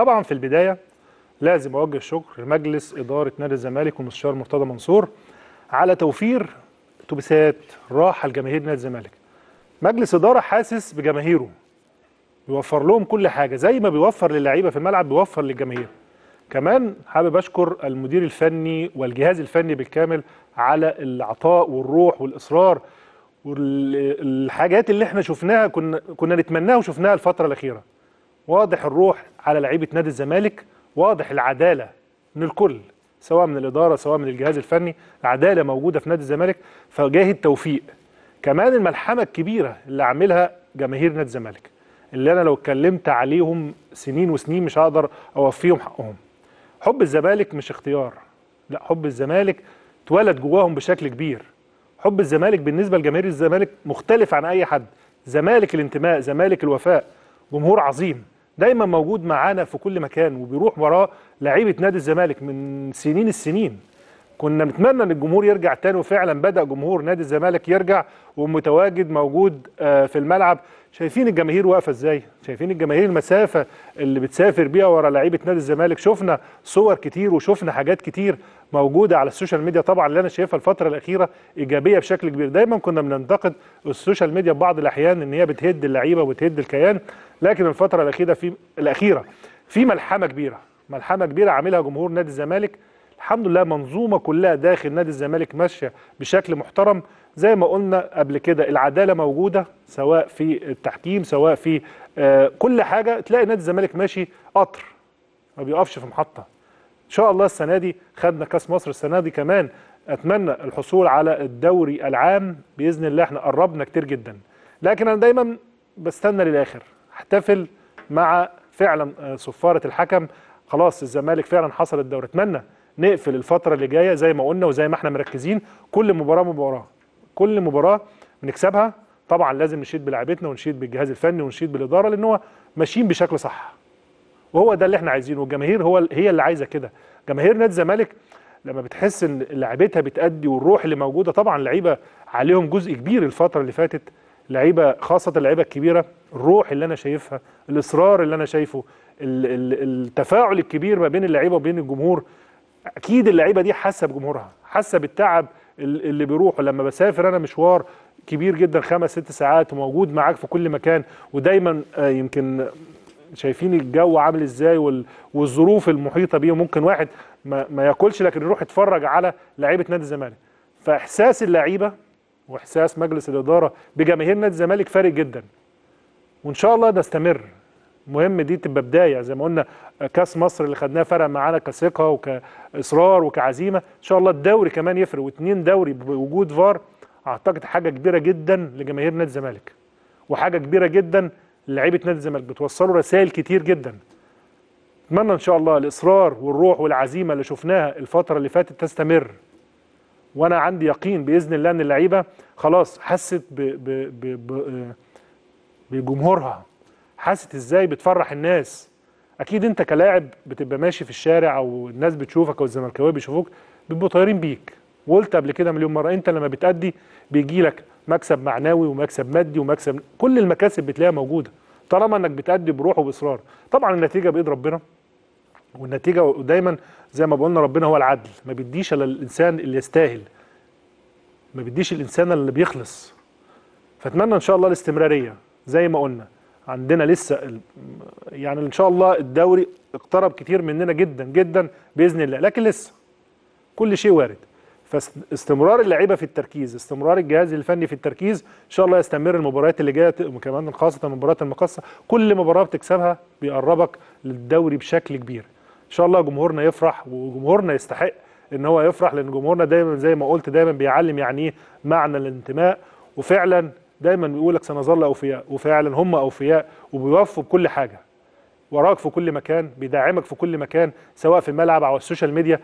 طبعا في البداية لازم أوجه شكر مجلس إدارة نادي الزمالك والمستشار مرتضى منصور على توفير اتوبيسات راحة لجماهير نادي الزمالك مجلس إدارة حاسس بجماهيره بيوفر لهم كل حاجة زي ما بيوفر للعيبة في الملعب بيوفر للجماهير كمان حابب أشكر المدير الفني والجهاز الفني بالكامل على العطاء والروح والإصرار والحاجات اللي احنا شفناها كنا كنا نتمناها وشفناها الفترة الأخيرة واضح الروح على لعيبه نادي الزمالك واضح العداله من الكل سواء من الاداره سواء من الجهاز الفني العداله موجوده في نادي الزمالك فجاهد توفيق كمان الملحمه الكبيره اللي عاملها جماهير نادي الزمالك اللي انا لو اتكلمت عليهم سنين وسنين مش هقدر اوفيهم حقهم حب الزمالك مش اختيار لا حب الزمالك اتولد جواهم بشكل كبير حب الزمالك بالنسبه لجماهير الزمالك مختلف عن اي حد زمالك الانتماء زمالك الوفاء جمهور عظيم دايما موجود معانا في كل مكان وبيروح وراه لعيبه نادي الزمالك من سنين السنين كنا نتمنى ان الجمهور يرجع تاني وفعلا بدا جمهور نادي الزمالك يرجع ومتواجد موجود آه، في الملعب شايفين الجماهير واقفه ازاي شايفين الجماهير المسافه اللي بتسافر بيها ورا لعيبه نادي الزمالك شفنا صور كتير وشفنا حاجات كتير موجوده على السوشيال ميديا طبعا اللي انا شايفها الفتره الاخيره ايجابيه بشكل كبير دايما كنا بننتقد السوشيال ميديا بعض الاحيان ان هي بتهد اللعيبه وبتهد الكيان لكن الفتره الاخيره في الاخيره في ملحمه كبيره ملحمه كبيره عاملها جمهور نادي الزمالك الحمد لله منظومه كلها داخل نادي الزمالك ماشيه بشكل محترم زي ما قلنا قبل كده العداله موجوده سواء في التحكيم سواء في آه، كل حاجه تلاقي نادي الزمالك ماشي قطر ما بيقفش في محطه ان شاء الله السنه دي خدنا كاس مصر السنه دي كمان اتمنى الحصول على الدوري العام باذن الله احنا قربنا كتير جدا لكن انا دايما بستنى للاخر احتفل مع فعلا آه، صفاره الحكم خلاص الزمالك فعلا حصل الدوري اتمنى نقفل الفتره اللي جايه زي ما قلنا وزي ما احنا مركزين كل مباراه مباراه كل مباراه بنكسبها طبعا لازم نشيد بلاعيبتنا ونشيد بالجهاز الفني ونشيد بالاداره لان هو ماشيين بشكل صح وهو ده اللي احنا عايزينه والجماهير هو هي اللي عايزه كده جماهير نادي الزمالك لما بتحس ان لعيبتها بتأدي والروح اللي موجوده طبعا لعيبه عليهم جزء كبير الفتره اللي فاتت لعيبه خاصه اللعيبه الكبيره الروح اللي انا شايفها الاصرار اللي انا شايفه التفاعل الكبير ما بين اللعيبه وبين الجمهور اكيد اللعيبه دي حاسه بجمهورها حاسه بالتعب اللي بيروحه لما بسافر انا مشوار كبير جدا خمس ست ساعات وموجود معاك في كل مكان ودايما آه، يمكن شايفين الجو عامل ازاي والظروف المحيطه بيه ممكن واحد ما, ياكلش لكن يروح يتفرج على لعيبه نادي الزمالك فاحساس اللعيبه واحساس مجلس الاداره بجماهير نادي الزمالك فارق جدا وان شاء الله ده استمر مهم دي تبقى بدايه زي ما قلنا كاس مصر اللي خدناه فرق معانا كثقه وكاصرار وكعزيمه ان شاء الله الدوري كمان يفرق واثنين دوري بوجود فار اعتقد حاجه كبيره جدا لجماهير نادي الزمالك وحاجه كبيره جدا لعيبه نادي الزمالك بتوصلوا رسائل كتير جدا اتمنى ان شاء الله الاصرار والروح والعزيمه اللي شفناها الفتره اللي فاتت تستمر وانا عندي يقين باذن الله ان اللعيبه خلاص حست ب ب ب ب آه، بجمهورها حاسه ازاي بتفرح الناس اكيد انت كلاعب بتبقى ماشي في الشارع او الناس بتشوفك او الزملكاويه بيشوفوك بيبقوا طايرين بيك وقلت قبل كده مليون مره انت لما بتأدي بيجي لك مكسب معنوي ومكسب مادي ومكسب كل المكاسب بتلاقيها موجوده طالما انك بتأدي بروح وباصرار طبعا النتيجه بايد ربنا والنتيجه دايما زي ما بقولنا ربنا هو العدل ما بيديش الا الانسان اللي يستاهل ما بيديش الانسان اللي بيخلص فاتمنى ان شاء الله الاستمراريه زي ما قلنا عندنا لسه يعني ان شاء الله الدوري اقترب كتير مننا جدا جدا باذن الله لكن لسه كل شيء وارد فاستمرار اللعيبه في التركيز استمرار الجهاز الفني في التركيز ان شاء الله يستمر المباريات اللي جايه كمان خاصه مباراه المقصه كل مباراه بتكسبها بيقربك للدوري بشكل كبير ان شاء الله جمهورنا يفرح وجمهورنا يستحق ان هو يفرح لان جمهورنا دايما زي ما قلت دايما بيعلم يعني ايه معنى الانتماء وفعلا دايما بيقول لك سنظل اوفياء وفعلا هم اوفياء وبيوفوا بكل حاجه وراك في كل مكان بيدعمك في كل مكان سواء في الملعب او السوشيال ميديا